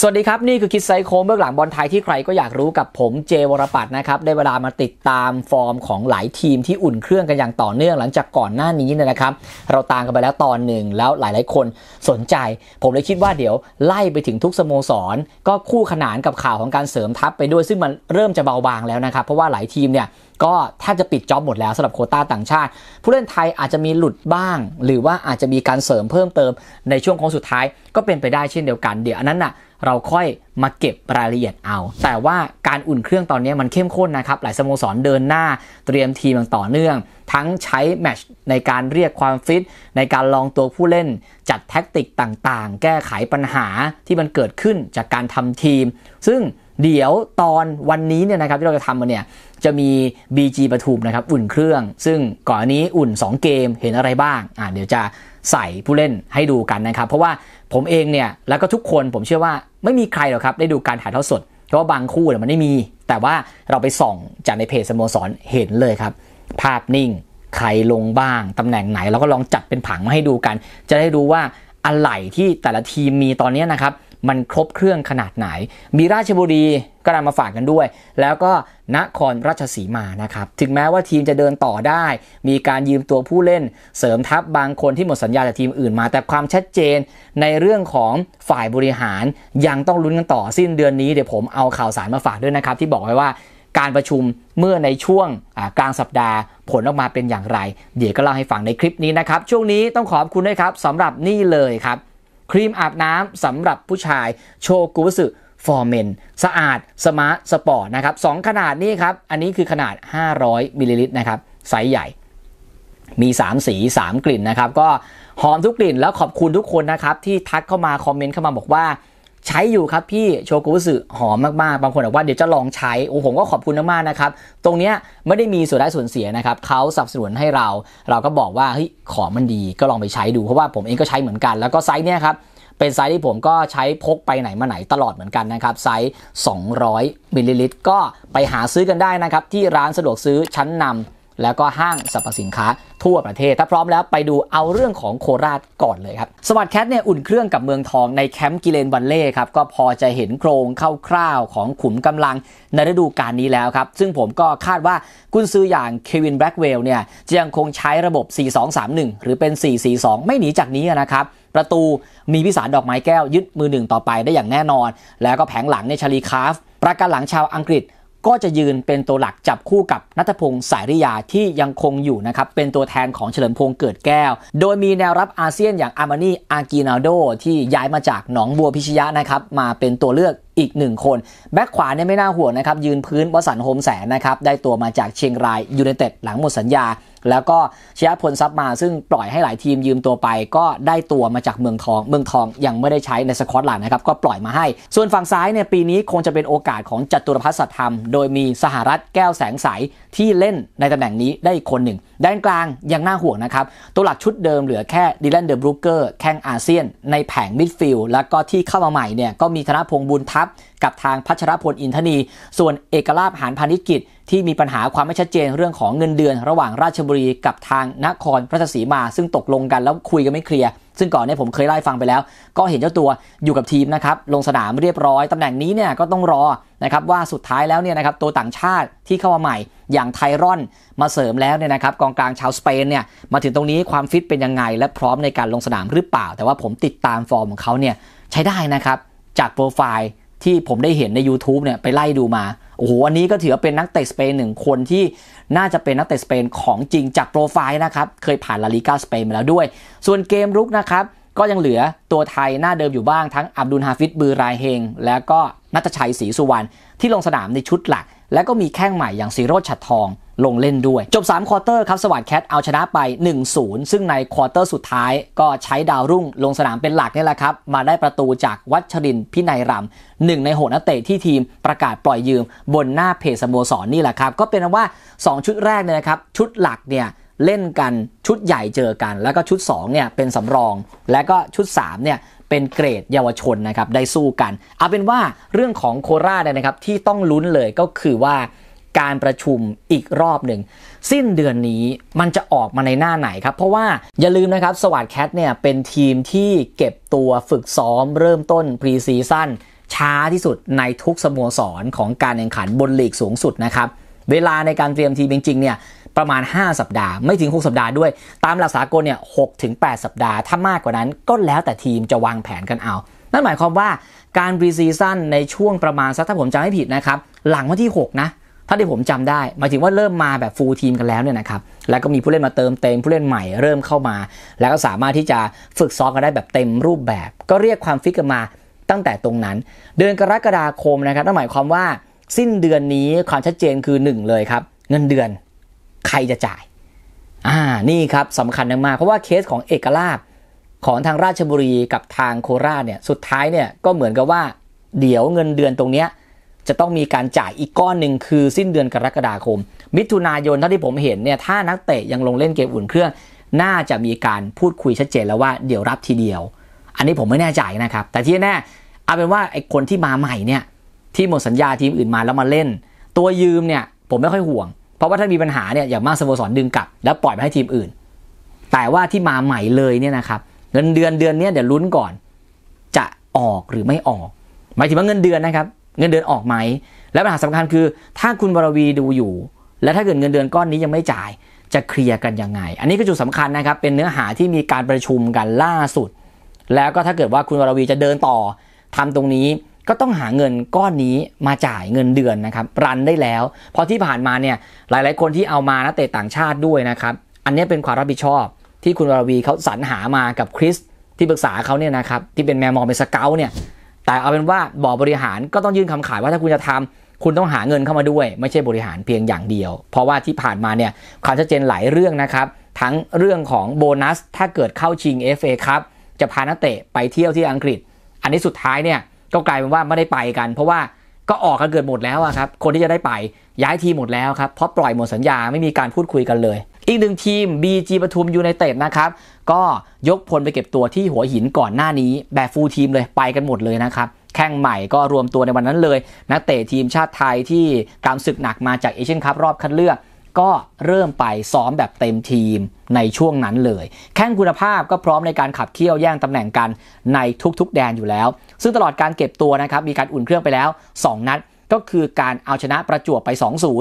สวัสดีครับ นี่คือคิดไซโคเบื้องหลังบอลไทยที่ใครก็อยากรู้กับผมเจวรปัตนะครับได้เวลามาติดตามฟอร์มของหลายทีมที่อุ่นเครื่องกันอย่างต่อเนื่องหลังจากก่อนหน้านี้นะครับ เราตามกันไปแล้วตอนหนึ่งแล้วหลายๆคนสนใจ ผมเลยคิดว่าเดี๋ยวไล่ไปถึงทุกสโมสร ก็คู่ขนานกับข่าวของการเสริมทัพไปด้วยซึ่งมันเริ่มจะเบาบางแล้วนะครับเพราะว่าหลายทีมเนี่ยก็แทบจะปิดจ็อบหมดแล้วสำหรับโคต้าต่างชาติ ผู้เล่นไทยอาจจะมีหลุดบ้าง หรือว่าอาจจะมีการเสริมเพิ่มเติม ในช่วงของสุดท้าย ก็เป็นไปได้เช่นเดียวกันเดี๋ยวอันนั้นนะ่ะเราค่อยมาเก็บรายละเอียดเอา แต่ว่าการอุ่นเครื่องตอนนี้มันเข้มข้นนะครับ หลายสโมสรเดินหน้าเตรียมทีมอย่างต่อเนื่อง ทั้งใช้แมชในการเรียกความฟิตในการลองตัวผู้เล่น จัดแท็กติกต่างๆ แก้ไขปัญหาที่มันเกิดขึ้นจากการทำทีม ซึ่งเดี๋ยวตอนวันนี้เนี่ยนะครับที่เราจะทำมันเนี่ยจะมี BG ปทุมนะครับอุ่นเครื่อง ซึ่งก่อนนี้อุ่น2เกมเห็นอะไรบ้างอ่าเดี๋ยวจะใส่ผู้เล่นให้ดูกันนะครับ เพราะว่าผมเองเนี่ยแล้วก็ทุกคนผมเชื่อว่าไม่มีใครหรอกครับ ได้ดูการถ่ายทอดสด เพราะว่าบางคู่เนี่ยมันไม่มี แต่ว่าเราไปส่องจากในเพจสโมสรเห็นเลยครับ ภาพนิ่ง ใครลงบ้าง ตำแหน่งไหน เราก็ลองจัดเป็นผังมาให้ดูกัน จะได้รู้ว่าอะไรที่แต่ละทีมมีตอนนี้นะครับมันครบเครื่องขนาดไหน มีราชบุรีก็นำมาฝากกันด้วย แล้วก็นครราชสีมานะครับ ถึงแม้ว่าทีมจะเดินต่อได้ มีการยืมตัวผู้เล่น เสริมทัพบบางคนที่หมดสัญญาจากทีมอื่นมา แต่ความชัดเจนในเรื่องของฝ่ายบริหาร ยังต้องลุ้นกันต่อสิ้นเดือนนี้เดี๋ยวผมเอาข่าวสารมาฝากด้วยนะครับ ที่บอกไว้ว่าการประชุมเมื่อในช่วงกลางสัปดาห์ ผลออกมาเป็นอย่างไร เดี๋ยวก็เล่าให้ฟังในคลิปนี้นะครับ ช่วงนี้ต้องขอบคุณด้วยครับสำหรับนี่เลยครับครีมอาบน้ำสำหรับผู้ชายโชกุสึฟอร์เมนสะอาดสมาร์ทสปอร์ตนะครับสขนาดนี้ครับ อันนี้คือขนาด 500มิลลิลิตรนะครับ ไซส์ใหญ่ มี 3 สี 3 กลิ่นนะครับ ก็หอมทุกกลิ่นแล้วขอบคุณทุกคนนะครับ ที่ทักเข้ามาคอมเมนต์เข้ามาบอกว่าใช้อยู่ครับพี่โชกุสึหอมมากๆบางคนบอกว่าเดี๋ยวจะลองใช้ โอ้ผมก็ขอบคุณมากๆนะครับ ตรงเนี้ยไม่ได้มีส่วนได้ส่วนเสียนะครับเขาสนับสนุนให้เรา เราก็บอกว่าเฮ้ยของมันดีก็ลองไปใช้ดูเพราะว่าผมเองก็ใช้เหมือนกันแล้วก็ไซส์เนี้ยครับเป็นไซส์ที่ผมก็ใช้พกไปไหนมาไหนตลอดเหมือนกันนะครับ ไซส์200มิลลิลิตรก็ไปหาซื้อกันได้นะครับ ที่ร้านสะดวกซื้อชั้นนำแล้วก็ห้างสรรพสินค้าทั่วประเทศ ถ้าพร้อมแล้วไปดูเอาเรื่องของโคราชก่อนเลยครับ สวัสดแคทเนี่ยอุ่นเครื่องกับเมืองทองในแคมป์กิเลนวันเล่ครับ ก็พอจะเห็นโครงคร่าวๆของขุมกำลัง ในฤดูกาลนี้แล้วครับ ซึ่งผมก็คาดว่ากุนซืออย่างเควินแบล็กเวลเนี่ยจะยังคงใช้ระบบ 4-2-3-1 หรือเป็น 4-4-2 ไม่หนีจากนี้นะครับประตูมีพิสารดอกไม้แก้วยึดมือหนึ่งต่อไปได้อย่างแน่นอน แล้วก็แผงหลังในชาลีคาฟประกันหลังชาวอังกฤษก็จะยืนเป็นตัวหลักจับคู่กับนัทพงศ์สายริยาที่ยังคงอยู่นะครับ เป็นตัวแทนของเฉลิมพงศ์เกิดแก้ว โดยมีแนวรับอาเซียนอย่างอามานีอากีนาโดที่ย้ายมาจากหนองบัวพิชยะนะครับ มาเป็นตัวเลือกอีกหนึ่งคน แบ็คขวาเนี่ยไม่น่าห่วงนะครับ ยืนพื้นวสันโฮมแสนนะครับ ได้ตัวมาจากเชียงรายยูเนเต็ดหลังหมดสัญญาแล้วก็ชยพลซับมาซึ่งปล่อยให้หลายทีมยืมตัวไป ก็ได้ตัวมาจากเมืองทองเมืองทองยังไม่ได้ใช้ในสกอตแลนด์นะครับ ก็ปล่อยมาให้ ส่วนฝั่งซ้ายเนี่ยปีนี้คงจะเป็นโอกาสของจัตุรพัฒน์สัตธรรม โดยมีสหรัฐแก้วแสงใสที่เล่นในตำแหน่งนี้ได้อีกคนหนึ่ง ด้านกลาง ยังน่าห่วงนะครับตัวหลักชุดเดิมเหลือแค่ดิแลนเดอะบรูเกอร์แข่งอาเซียน ในแผงมิดฟิลด์แล้วก็ที่เข้ามาใหม่เนี่ยก็มีธนพงษ์บุญทัพกับทางพัชรพลอินทนีส่วนเอกลาภหานพาณิกิจที่มีปัญหาความไม่ชัดเจนเรื่องของเงินเดือนระหว่างราชบุรีกับทางนครราชสีมาซึ่งตกลงกันแล้วคุยกันไม่เคลียร์ซึ่งก่อนเนี่ยผมเคยไล่ฟังไปแล้ว ก็เห็นเจ้าตัวอยู่กับทีมนะครับ ลงสนามเรียบร้อย ตำแหน่งนี้เนี่ยก็ต้องรอนะครับว่าสุดท้ายแล้วเนี่ยนะครับตัวต่างชาติที่เข้ามาใหม่อย่างไทรอนมาเสริมแล้วเนี่ยนะครับ กองกลางชาวสเปนเนี่ยมาถึงตรงนี้ความฟิตเป็นยังไงและพร้อมในการลงสนามหรือเปล่า แต่ว่าผมติดตามฟอร์มของเขาเนี่ยใช้ได้นะครับ จากโปรไฟล์ที่ผมได้เห็นใน YouTube เนี่ยไปไล่ดูมาโอ้โหอันนี้ก็ถือเป็นนักเตะสเปนหนึ่งคนที่น่าจะเป็นนักเตะสเปนของจริงจากโปรไฟล์นะครับ เคยผ่านลาลิกาสเปนมาแล้วด้วย ส่วนเกมรุกนะครับ ก็ยังเหลือตัวไทยหน้าเดิมอยู่บ้างทั้ง อับดุลฮาฟิดบือรายเฮง แล้วก็นัตชัยศรีสุวรรณที่ลงสนามในชุดหลัก และก็มีแข้งใหม่อย่างสีโรชัดทองลงเล่นด้วย จบ 3 ควอเตอร์ครับ สวัสดแคทเอาชนะไป 1-0 ซึ่งในควอเตอร์สุดท้าย ก็ใช้ดาวรุ่งลงสนามเป็นหลักนี่แหละครับ มาได้ประตูจากวัชรินพินัยรำหนึ่งในหนักเตะที่ทีมประกาศปล่อยยืม บนหน้าเพจสโมสรนนี่แหละครับ ก็เป็นว่า 2 ชุดแรกเนี่ยนะครับ ชุดหลักเนี่ยเล่นกันชุดใหญ่เจอกัน แล้วก็ชุด 2เนี่ยเป็นสำรอง และก็ชุด3เนี่ยเป็นเกรดเยาวชนนะครับได้สู้กันเอาเป็นว่าเรื่องของโคราชนะครับที่ต้องลุ้นเลยก็คือว่าการประชุมอีกรอบหนึ่ง สิ้นเดือนนี้มันจะออกมาในหน้าไหนครับ เพราะว่าอย่าลืมนะครับสวัสดแคทเนี่ย เป็นทีมที่เก็บตัวฝึกซ้อมเริ่มต้นพรีซีซั่นช้าที่สุดในทุกสโมสรของการแข่งขันบนลีกสูงสุดนะครับ เวลาในการเตรียมทีมจริงๆเนี่ย ประมาณ 5 สัปดาห์ ไม่ถึง 6 สัปดาห์ด้วย ตามหลักสากลเนี่ยหกถึง8สัปดาห์ ถ้ามากกว่านั้น ก็แล้วแต่ทีมจะวางแผนกันเอา นั่นหมายความว่าการรีซีซั่นในช่วงประมาณสักถ้าผมจำไม่ผิดนะครับหลังวันที่ 6 นะถ้าที่ผมจำได้หมายถึงว่าเริ่มมาแบบฟูลทีมกันแล้วเนี่ยนะครับแล้วก็มีผู้เล่นมาเติมเต็มผู้เล่นใหม่เริ่มเข้ามา แล้วก็สามารถที่จะฝึกซ้อมกันได้แบบเต็มรูปแบบ ก็เรียกความฟิตกันมาตั้งแต่ตรงนั้น เดือนกรกฎาคมนะครับนั่นหมายความว่าสิ้นเดือนนี้ความชัดเจนคือ 1 เลยครับ เงินเดือนใครจะจ่ายอ่านี่ครับสำคัญมากเพราะว่าเคสของเอกลาบของทางราชบุรีกับทางโคราชเนี่ยสุดท้ายเนี่ยก็เหมือนกับว่า เดี๋ยวเงินเดือนตรงเนี้ยจะต้องมีการจ่ายอีกก้อนหนึ่งคือสิ้นเดือนกรกฎาคมมิถุนายนเท่าที่ผมเห็นเนี่ยถ้านักเตะยังลงเล่นเกมอุ่นเครื่องน่าจะมีการพูดคุยชัดเจนแล้วว่าเดี๋ยวรับทีเดียว อันนี้ผมไม่แน่ใจนะครับ แต่ที่แน่เอาเป็นว่าไอ้คนที่มาใหม่เนี่ยที่หมดสัญญาทีมอื่นมาแล้วมาเล่น ตัวยืมเนี่ยผมไม่ค่อยห่วงเพราะว่าถ้ามีปัญหาเนี่ยอย่างมากสโมสรดึงกลับแล้วปล่อยไปให้ทีมอื่นแต่ว่าที่มาใหม่เลยเนี่ยนะครับ เงินเดือนเดือนนี้เดี๋ยวลุ้นก่อนจะออกหรือไม่ออกหมายถึงว่าเงินเดือนนะครับเงินเดือนออกไหม และปัญหาสำคัญคือ ถ้าคุณวรวีดูอยู่ และถ้าเกิดเงินเดือนก้อนนี้ยังไม่จ่ายจะเคลียร์กันยังไง อันนี้ก็จุดสำคัญนะครับ เป็นเนื้อหาที่มีการประชุมกันล่าสุด แล้วก็ถ้าเกิดว่าคุณวรวีจะเดินต่อ ทำตรงนี้ก็ต้องหาเงินก้อนนี้มาจ่ายเงินเดือนนะครับ รันได้แล้ว เพราะที่ผ่านมาเนี่ยหลายๆ คนที่เอามานักเตะต่างชาติด้วยนะครับ อันนี้เป็นความรับผิดชอบที่คุณวรวีเขาสรรหามากับคริสที่ปรึกษาเขาเนี่ยนะครับที่เป็นแมมมอ์เป็นสเกลเนี่ยแต่เอาเป็นว่า บอร์ดบริหารก็ต้องยื่นคำขายว่าถ้าคุณจะทำคุณต้องหาเงินเข้ามาด้วย ไม่ใช่บริหารเพียงอย่างเดียว เพราะว่าที่ผ่านมาเนี่ยความชัดเจนหลายเรื่องนะครับทั้งเรื่องของโบนัสถ้าเกิดเข้าชิง FA ครับจะพานักเตะไปเที่ยวที่อังกฤษ อันนี้สุดท้ายเนี่ยก็กลายเป็นว่าไม่ได้ไปกัน เพราะว่าก็ออกกันเกิดหมดแล้วครับคนที่จะได้ไปย้ายทีหมดแล้วครับเพราะปล่อยหมดสัญญาไม่มีการพูดคุยกันเลยอีกหนึ่งทีม BG ปทุมยูไนเต็ดนะครับ ก็ยกพลไปเก็บตัวที่หัวหินก่อนหน้านี้ แบบฟูลทีมเลยไปกันหมดเลยนะครับ แข่งใหม่ก็รวมตัวในวันนั้นเลย นักเตะทีมชาติไทยที่การศึกหนักมาจากเอเชียนคัพรอบคัดเลือกก็เริ่มไปซ้อมแบบเต็มทีมในช่วงนั้นเลย แข่งคุณภาพก็พร้อมในการขับเคี่ยวแย่งตำแหน่งกันในทุกๆแดนอยู่แล้ว ซึ่งตลอดการเก็บตัวนะครับมีการอุ่นเครื่องไปแล้ว 2 นัด ก็คือการเอาชนะประจวบไป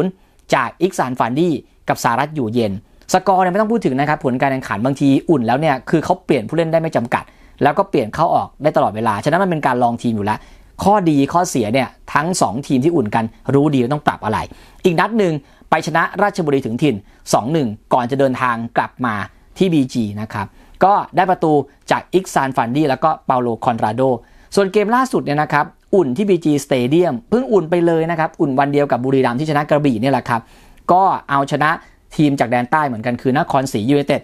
2-0จากอิกซานฟานดี้กับสารัตอยู่เย็นสกอร์เนี่ยไม่ต้องพูดถึงนะครับ ผลการแข่งขัน บางทีอุ่นแล้วเนี่ย คือเขาเปลี่ยนผู้เล่นได้ไม่จำกัด แล้วก็เปลี่ยนเข้าออกได้ตลอดเวลา ฉะนั้นมันเป็นการลองทีมอยู่แล้ว ข้อดีข้อเสียเนี่ย ทั้ง 2 ทีมที่อุ่นกันรู้ดีว่าต้องปรับอะไร อีกนัดหนึ่งไปชนะราชบุรีถึงถิ่น 2-1 ก่อนจะเดินทางกลับมาที่ BG นะครับก็ได้ประตูจากอิกซานฟันดี้แล้วก็เปาโลคอนราโดส่วนเกมล่าสุดเนี่ยนะครับอุ่นที่ BG s t a d i ยมเพิ่งอุ่นไปเลยนะครับอุ่นวันเดียวกับบุรีรัมย์ที่ชนะกระบี่เนี่ยแหละครับก็เอาชนะทีมจากแดนใต้เหมือนกันคือนครศรียูเนเต็ด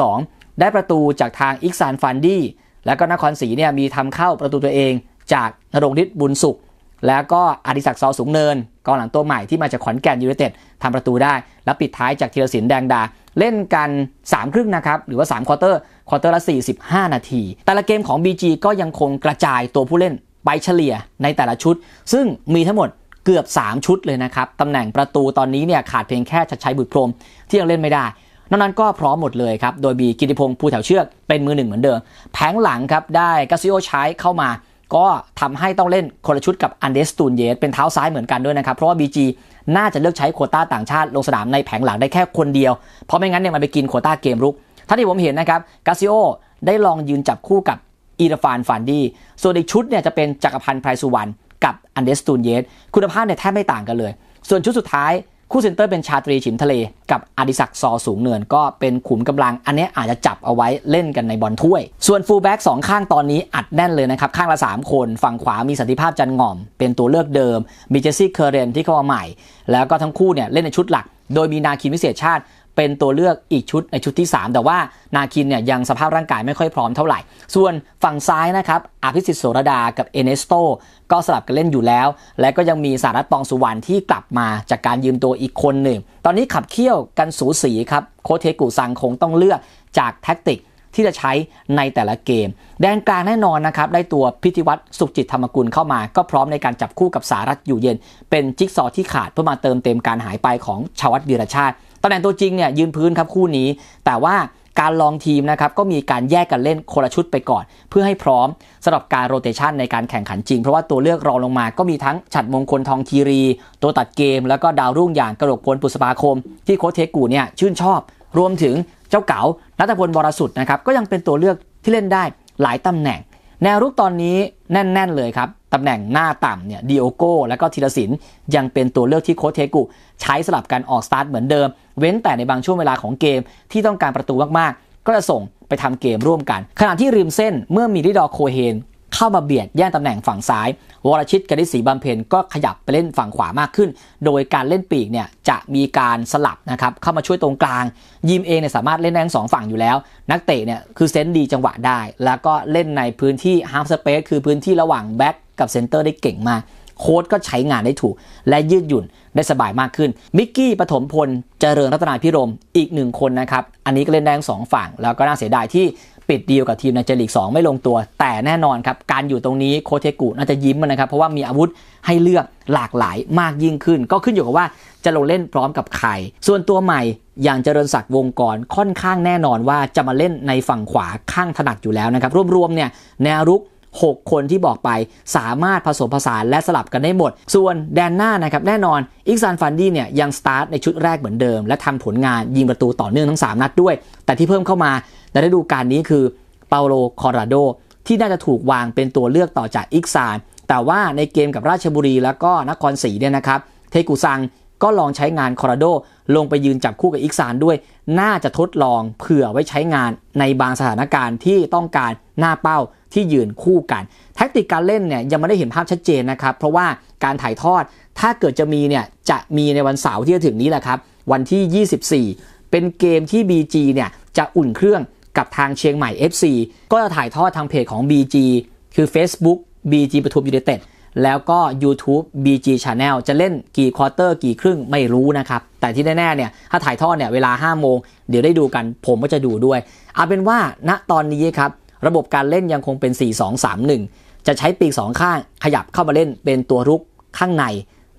4-2 ได้ประตูจากทางอิกซานฟันดี้ แล้วก็นครศรีเนี่ย มีทำเข้าประตูตัวเองจากนรงฤทธิ์บุญสุข แล้วก็อดิศักดิ์ซอสูงเนินกองหลังตัวใหม่ที่มาจากขอนแก่นยูเนเต็ดทำประตูได้แล้วปิดท้ายจากธีรศิลป์แดงดาเล่นกัน 3 ครึ่งนะครับ หรือว่า 3ควอเตอร์ควอเตอร์ละ45 นาที แต่ละเกมของ BG ก็ยังคงกระจายตัวผู้เล่นไปเฉลี่ยในแต่ละชุด ซึ่งมีทั้งหมดเกือบ 3 ชุดเลยนะครับ ตำแหน่งประตูตอนนี้เนี่ย ขาดเพียงแค่ชัดชัยบุตรพรมที่ยังเล่นไม่ได้นอกนั้นก็พร้อมหมดเลยครับ โดยมีกิติพงศ์ภูแถวเชือกเป็นมือหนึ่งเหมือนเดิม แผงหลังครับ ได้กาซิโอใช้เข้ามา ก็ทำให้ต้องเล่นคนละชุดกับอันเดสตูนเยสเป็นเท้าซ้ายเหมือนกันด้วยนะครับเพราะว่าบีจีน่าจะเลือกใช้โคต้าต่างชาติลงสนามในแผงหลังได้แค่คนเดียวเพราะไม่งั้นเนี่ยมันไปกินโคต้าเกมรุกท่านที่ผมเห็นนะครับกาซิโอได้ลองยืนจับคู่กับอีราฟานฟานดีส่วนอีกชุดเนี่ยจะเป็นจักรพันธ์ไพรสุวรรณกับอันเดสตูนเยสคุณภาพเนี่ยแทบไม่ต่างกันเลย ส่วนชุดสุดท้ายคู่เซนเตอร์เป็นชาตรีฉิมทะเล กับอดิศักซอสูงเนินก็เป็นขุมกำลัง อันนี้อาจจะจับเอาไว้เล่นกันในบอลถ้วย ส่วนฟูลแบ็กสองข้างตอนนี้อัดแน่นเลยนะครับ ข้างละ 3 คนฝั่งขวามีสันติภาพจันง่อม เป็นตัวเลือกเดิมมีเจสซี่เคอร์เรนที่เข้ามาใหม่ แล้วก็ทั้งคู่เนี่ยเล่นในชุดหลักโดยมีนาคินวิเศษชาติเป็นตัวเลือกอีกชุด ในชุดที่ 3 แต่ว่านาคินเนี่ยยังสภาพร่างกายไม่ค่อยพร้อมเท่าไหร่ ส่วนฝั่งซ้ายนะครับอภิสิทธิ์โสรดากับเอเนสโต ก็สลับกันเล่นอยู่แล้ว และก็ยังมีสารัตปองสุวรรณที่กลับมาจากการยืมตัวอีกคนหนึ่ง ตอนนี้ขับเคี่ยวกันสูสีครับ โคเทกุซังคงต้องเลือกจากแท็กติกที่จะใช้ในแต่ละเกม แดนกลางแน่นอนนะครับได้ตัวพิธิวัตรสุขจิตธรรมกุลเข้ามาก็พร้อมในการจับคู่กับสารัตอยู่เย็น เป็นจิ๊กซอที่ขาดเพื่อมาเติมเต็มการหายไปของชาวัตวีรชาติตำแหน่งตัวจริงเนี่ย ยืนพื้นครับคู่นี้ แต่ว่าการลองทีมนะครับ ก็มีการแยกกันเล่นคนละชุดไปก่อน เพื่อให้พร้อมสำหรับการโรเตชันในการแข่งขันจริง เพราะว่าตัวเลือกรองลงมาก็มีทั้งฉัดมงคลทองคีรี ตัวตัดเกม แล้วก็ดาวรุ่งอย่างกระโดกพลปุษปาคม ที่โค้ชเทกูเนี่ยชื่นชอบ รวมถึงเจ้าเก๋านัทพลบรสุดนะครับก็ยังเป็นตัวเลือกที่เล่นได้หลายตำแหน่งแนวรุกตอนนี้แน่น ๆ เลยครับตำแหน่งหน้าต่ำเนี่ยดิโอโก้ และก็ธีรศิลป์ยังเป็นตัวเลือกที่โค้ชเทกุใช้สลับการออกสตาร์ทเหมือนเดิมเว้นแต่ในบางช่วงเวลาของเกมที่ต้องการประตูมากๆ ก็จะส่งไปทำเกมร่วมกัน ขณะที่ริมเส้นเมื่อมีริดอโคเฮน เข้ามาเบียดแย่งตำแหน่งฝั่งซ้าย วรชิตกฤษศรีบำเพ็ญก็ขยับไปเล่นฝั่งขวามากขึ้น โดยการเล่นปีกเนี่ยจะมีการสลับนะครับ เข้ามาช่วยตรงกลาง ยิมเองเนี่ยสามารถเล่นได้ทั้งสองฝั่งอยู่แล้ว นักเตะเนี่ยคือเซนดีจังหวะได้ แล้วก็เล่นในพื้นที่ฮาร์ฟสเปซคือพื้นที่ระหว่างแบ็คกับเซนเตอร์ได้เก่งมาก โค้ดก็ใช้งานได้ถูก และยืดหยุ่นได้สบายมากขึ้น มิกกี้ปฐมพล เจริญรัตนาพิรมอีกหนึ่งคนนะครับ อันนี้ก็เล่นได้ทั้งสองฝั่ง แล้วก็น่าเสียดายที่ปิดดีลกับทีมในเจลีกงไม่ลงตัว แต่แน่นอนครับ การอยู่ตรงนี้โคเทกุน่าจะยิ้มนะครับ เพราะว่ามีอาวุธให้เลือกหลากหลายมากยิ่งขึ้น ก็ขึ้นอยู่กับว่าจะลงเล่นพร้อมกับใครส่วนตัวใหม่ อย่างเจริญศักดิ์วงกรค่อนข้างแน่นอนว่าจะมาเล่นในฝั่งขวาข้างถนัดอยู่แล้วนะครับรวมๆเนี่ยแนวรุก6 คนที่บอกไปสามารถผสมผสานและสลับกันได้หมด ส่วนแดนหน้านะครับแน่นอนอิกซานฟันดี้เนี่ยยังสตาร์ทในชุดแรกเหมือนเดิมและทำผลงานยิงประตูต่อเนื่องทั้ง 3 นัดด้วย แต่ที่เพิ่มเข้ามาในฤดูกาลนี้คือเปาโลคอร์ราโดที่น่าจะถูกวางเป็นตัวเลือกต่อจากอิกซานแต่ว่าในเกมกับราชบุรีแล้วก็นครศรีเนี่ยนะครับเทกุซังก็ลองใช้งานคอราโดลงไปยืนจับคู่กับอิกซานด้วย น่าจะทดลองเผื่อไว้ใช้งานในบางสถานการณ์ที่ต้องการหน้าเป้าที่ยืนคู่กัน แท็กติกการเล่นเนี่ยยังไม่ได้เห็นภาพชัดเจนนะครับ เพราะว่าการถ่ายทอดถ้าเกิดจะมีเนี่ย จะมีในวันเสาร์ที่จะถึงนี้แหละครับ วันที่ 24 เป็นเกมที่ BG เนี่ย จะอุ่นเครื่องกับทางเชียงใหม่ FC ก็จะถ่ายทอดทางเพจของ BG คือ Facebook BG ปทุมยูไนเต็ดแล้วก็ YouTube BG Channel จะเล่นกี่ควอเตอร์กี่ครึ่งไม่รู้นะครับ แต่ที่แน่ๆเนี่ยถ้าถ่ายทอดเนี่ยเวลา5โมงเดี๋ยวได้ดูกันผมก็จะดูด้วยเอาเป็นว่าณนะตอนนี้ครับระบบการเล่นยังคงเป็น 4-2-3-1 จะใช้ปีกสองข้างขยับเข้ามาเล่นเป็นตัวรุกข้างใน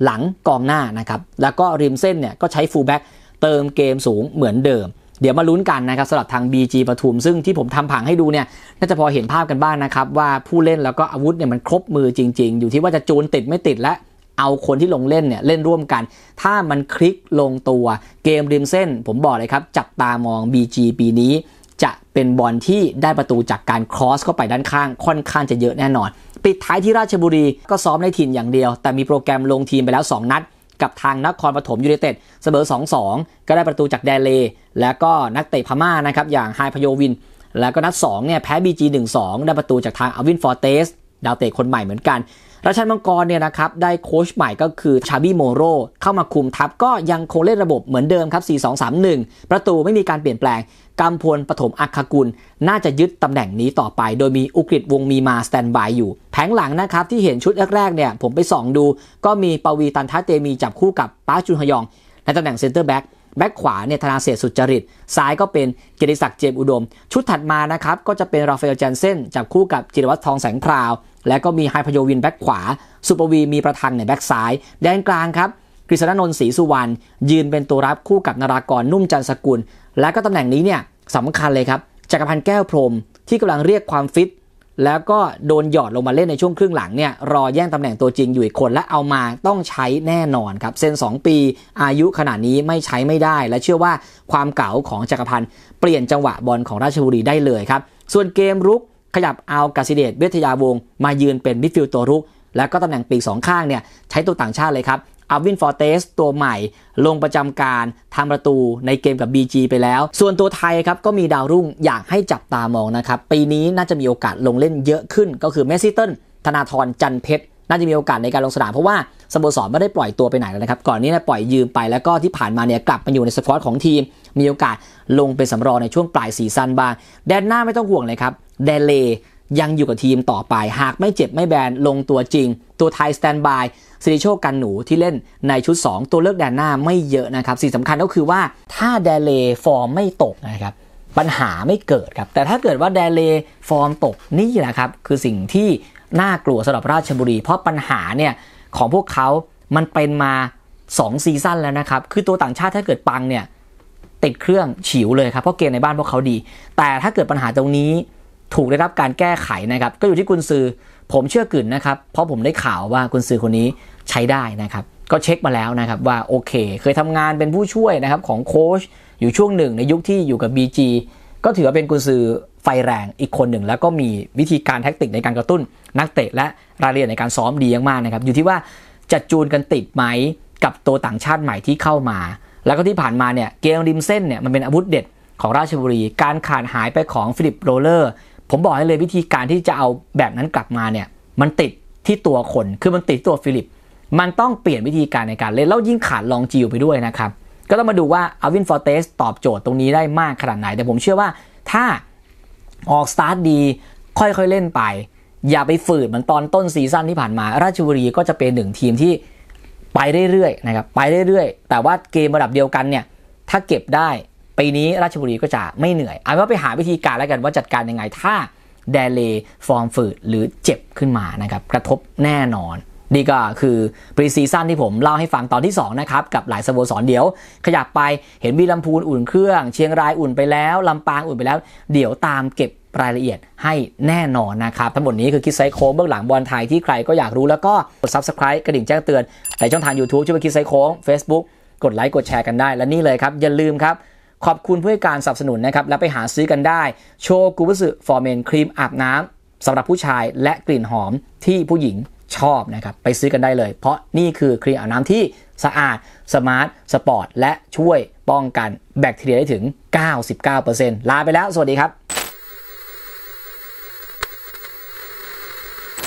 หลังกองหน้านะครับ แล้วก็ริมเส้นเนี่ยก็ใช้ฟูลแบ็กเติมเกมสูงเหมือนเดิม เดี๋ยวมาลุ้นกันนะครับสำหรับทาง BG ปทุม ซึ่งที่ผมทำผังให้ดูเนี่ย น่าจะพอเห็นภาพกันบ้างนะครับ ว่าผู้เล่นแล้วก็อาวุธเนี่ยมันครบมือจริง ๆ อยู่ที่ว่าจะจูนติดไม่ติดและเอาคนที่ลงเล่นเนี่ยเล่นร่วมกัน ถ้ามันคลิกลงตัวเกมริมเส้น ผมบอกเลยครับจับตามอง BG ปีนี้จะเป็นบอลที่ได้ประตูจากการครอสเข้าไปด้านข้าง ค่อนข้างจะเยอะแน่นอน ปิดท้ายที่ราชบุรีก็ซ้อมในถิ่นอย่างเดียว แต่มีโปรแกรมลงทีมไปแล้ว 2 นัด กับทางนครปฐมยูเนเต็ดเสมอ2-2 ก็ได้ประตูจากแดเลและก็นักเตะพม่านะครับ อย่างไฮพโยวิน แล้วก็นัด2เนี่ยแพ้บีจี1-2ได้ประตูจากทางอวินฟอร์เตสดาวเตะคนใหม่เหมือนกันราชันมังกรเนี่ยนะครับได้โค้ชใหม่ก็คือชาบี้โมโรเข้ามาคุมทัพก็ยังคงเล่นระบบ เหมือนเดิมครับ 4-2-3-1 ประตูไม่มีการเปลี่ยนแปลง กำพล ปฐม อักขกุล น่าจะยึดตำแหน่งนี้ต่อไป โดยมีอุกฤษ วงมีมา สแตนบายอยู่ แผงหลังนะครับที่เห็นชุดแรกๆเนี่ยผมไปส่องดูก็มีปวี ตันทัตเตมีจับคู่กับป้าจุนฮยอง ในตำแหน่งเซนเตอร์แบ็กแบ็กขวาเนี่ยธนาเสศสุจริต ซ้ายก็เป็นเกียรติศักดิ์ เจมอุดม ชุดถัดมานะครับก็จะเป็นราฟาเอลจันเซนจับคู่กับจิรวัตรทองแสงพราวแล้วก็มีไฮพโยวินแบ็กขวา สุปวี มีประทังในแบ็กซ้าย แดนกลางครับกฤษณนนท์ศรีสุวรรณยืนเป็นตัวรับคู่กับนารากร นุ่มจันสกุล และก็ตำแหน่งนี้เนี่ยสำคัญเลยครับ จักรพันธ์แก้วพรมที่กำลังเรียกความฟิต แล้วก็โดนหยอดลงมาเล่นในช่วงครึ่งหลังเนี่ยรอแย่งตำแหน่งตัวจริงอยู่อีกคนและเอามาต้องใช้แน่นอนครับเซ็น2 ปี อายุขนาดนี้ไม่ใช้ไม่ได้ และเชื่อว่าความเก่าของจักรพันธ์เปลี่ยนจังหวะบอลของราชบุรีได้เลยครับส่วนเกมรุกขยับเอากาซิเดตเวทยาวงมายืนเป็นมิดฟิลด์ตัวรุก แล้วก็ตำแหน่งปีกสองข้างเนี่ย ใช้ตัวต่างชาติเลยครับอาวินฟอร์เตสตัวใหม่ ลงประจำการทำประตูในเกมกับ BG ไปแล้ว ส่วนตัวไทยครับ ก็มีดาวรุ่งอยากให้จับตามองนะครับ ปีนี้น่าจะมีโอกาสลงเล่นเยอะขึ้น ก็คือเมสซิเตนธนาธรจันเพชร น่าจะมีโอกาสในการลงสนามเพราะว่าสโมสรไม่ได้ปล่อยตัวไปไหนแล้วนะครับก่อนนี้นะปล่อยยืมไปแล้วก็ที่ผ่านมาเนี่ยกลับมาอยู่ในสอรอตของทีมมีโอกาสลงเป็นสำรองในช่วงปลายซีซั่นบ้าง แดนหน้าไม่ต้องห่วงเลยครับเดเลยังอยู่กับทีมต่อไป หากไม่เจ็บไม่แบน ลงตัวจริง ตัวไทยสแตนบายซิริโชกันหนูที่เล่นในชุด 2 ตัวเลือกแดนหน้าไม่เยอะนะครับสิ่งสำคัญก็คือว่าถ้าเดเลฟอร์มไม่ตกนะครับ ปัญหาไม่เกิดครับ แต่ถ้าเกิดว่าเดเลฟอร์มตกนี่นะครับ คือสิ่งที่น่ากลัวสำหรับราชบุรี เพราะปัญหาเนี่ยของพวกเขา มันเป็นมา2ซีซั่นแล้วนะครับ คือตัวต่างชาติถ้าเกิดปังเนี่ยติดเครื่องฉิวเลยครับเพราะเกมในบ้านพวกเขาดี แต่ถ้าเกิดปัญหาตรงนี้ถูกได้รับการแก้ไขนะครับก็อยู่ที่กุนซือผมเชื่อกึ่นนะครับเพราะผมได้ข่าวว่ากุนซือคนนี้ใช้ได้นะครับก็เช็คมาแล้วนะครับว่าโอเคเคยทำงานเป็นผู้ช่วยนะครับของโค้ชอยู่ช่วงหนึ่งในยุคที่อยู่กับ BG ก็ถือว่าเป็นกุนซือไฟแรงอีกคนหนึ่ง แล้วก็มีวิธีการแท็กติกในการกระตุ้นนักเตะและรายละเอียดในการซ้อมดีมากนะครับอยู่ที่ว่าจะจูนกันติดไหมกับตัวต่างชาติใหม่ที่เข้ามา แล้วก็ที่ผ่านมาเนี่ยเกมริมเส้นเนี่ยมันเป็นอาวุธเด็ดของราชบุรีการขาดหายไปของฟิลิปโรเลอร์ผมบอกให้เลยวิธีการที่จะเอาแบบนั้นกลับมาเนี่ย มันติดที่ตัวคนคือมันติดตัวฟิลิป มันต้องเปลี่ยนวิธีการในการเล่นแล้วยิ่งขาดลองจิวไปด้วยนะครับ ก็ต้องมาดูว่าอาวินฟอร์เตสตอบโจทย์ตรงนี้ได้มากขนาดไหน แต่ผมเชื่อว่าถ้าออกสตาร์ทดี ค่อยๆ เล่นไป อย่าไปฝืดเหมือนตอนต้นซีซั่นที่ผ่านมาราชบุรีก็จะเป็นหนึ่งทีมที่ไปเรื่อยๆนะครับไปเรื่อยๆ แต่ว่าเกมระดับเดียวกันเนี่ยถ้าเก็บได้ปีนี้ราชบุรีก็จะไม่เหนื่อยเอาว่าไปหาวิธีการแล้วกันว่าจัดการยังไงถ้าเดเลฟอร์มฝืด หรือเจ็บขึ้นมานะครับ กระทบแน่นอนนี่ก็คือ ปรีซีซั่นที่ผมเล่าให้ฟังตอนที่ 2 นะครับ กับหลายสโมสรเดี๋ยว ขยับไปเห็นมีลำพูนอุ่นเครื่อง เชียงรายอุ่นไปแล้วลำปางอุ่นไปแล้ว เดี๋ยวตามเก็บรายละเอียดให้แน่นอนนะครับทั้งหมดนี้คือคิดไซโค้งเบื้องหลังบอลไทย ที่ใครก็อยากรู้แล้วก็กด Subscribe กระดิ่งแจ้งเตือนในช่องทาง YouTube ชื่อว่าคิดไซโค้ง Facebook กดไลค์กดแชร์กันได้ และนี่เลยครับอย่าลืมครับขอบคุณผู้ให้การสนับสนุนนะครับ และไปหาซื้อกันได้ โชกุบุสึฟอร์เมนครีมอาบน้ำสำหรับผู้ชายและกลิ่นหอมที่ผู้หญิงชอบนะครับ ไปซื้อกันได้เลย เพราะนี่คือครีมอาบน้ำที่สะอาด สมาร์ท สปอร์ตและช่วยป้องกันแบคทีเรียได้ถึง 99%ลาไปแล้ว สวัสดีครับ